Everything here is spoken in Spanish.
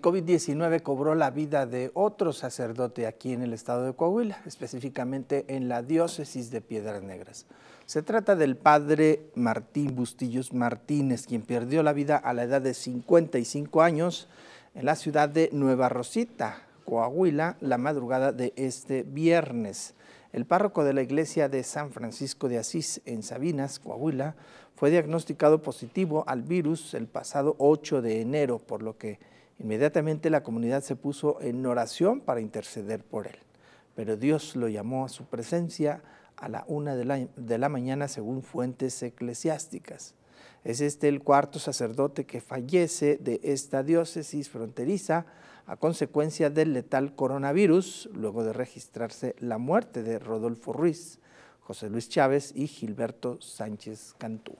COVID-19 cobró la vida de otro sacerdote aquí en el estado de Coahuila, específicamente en la diócesis de Piedras Negras. Se trata del padre Martín Bustillos Martínez, quien perdió la vida a la edad de 55 años en la ciudad de Nueva Rosita, Coahuila, la madrugada de este viernes. El párroco de la iglesia de San Francisco de Asís en Sabinas, Coahuila, fue diagnosticado positivo al virus el pasado 8 de enero, por lo que Inmediatamente la comunidad se puso en oración para interceder por él, pero Dios lo llamó a su presencia a la una de la, de la mañana según fuentes eclesiásticas. Es este el cuarto sacerdote que fallece de esta diócesis fronteriza a consecuencia del letal coronavirus, luego de registrarse la muerte de Rodolfo Ruiz, José Luis Chávez y Gilberto Sánchez Cantú.